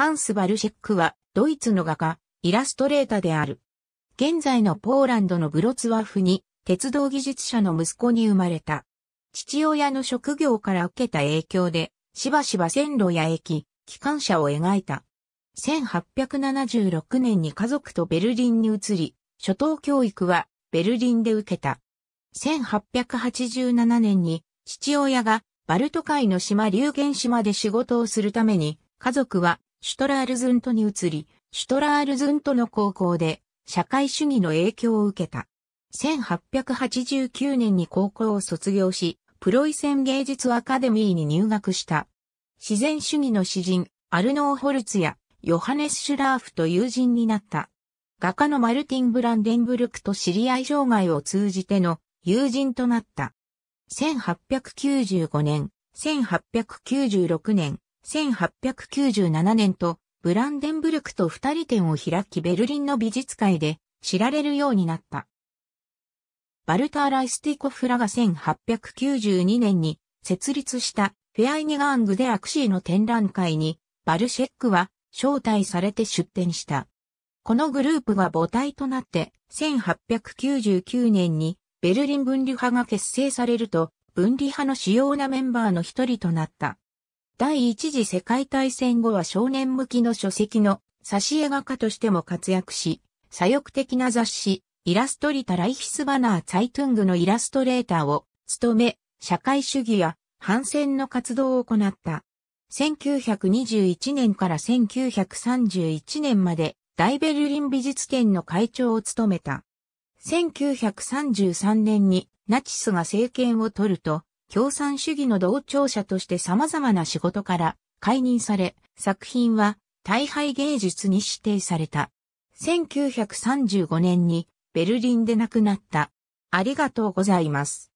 ハンス・バルシェックは、ドイツの画家、イラストレーターである。現在のポーランドのブロツワフに、鉄道技術者の息子に生まれた。父親の職業から受けた影響で、しばしば線路や駅、機関車を描いた。1876年に家族とベルリンに移り、初等教育はベルリンで受けた。1887年に父親がバルト海の島流言島で仕事をするために家族はシュトラールズントに移り、シュトラールズントの高校で社会主義の影響を受けた。1889年に高校を卒業し、プロイセン芸術アカデミーに入学した。自然主義の詩人、アルノー・ホルツやヨハネス・シュラーフと友人になった。画家のマルティン・ブランデンブルクと知り合い障害を通じての友人となった。1895年、1896年、1897年とブランデンブルクと二人展を開きベルリンの美術界で知られるようになった。バルター・ライスティコフラが1892年に設立したフェアイニガングでアクシーの展覧会にバルシェックは招待されて出展した。このグループが母体となって1899年にベルリン分離派が結成されると分離派の主要なメンバーの一人となった。第一次世界大戦後は少年向きの書籍の挿絵画家としても活躍し、左翼的な雑誌、イラストリタ・ライヒスバナー・ツァイトゥングのイラストレーターを務め、社会主義や反戦の活動を行った。1921年から1931年まで大ベルリン美術展の会長を務めた。1933年にナチスが政権を取ると、共産主義の同調者として様々な仕事から解任され、作品は大敗芸術に指定された。1935年にベルリンで亡くなった。ありがとうございます。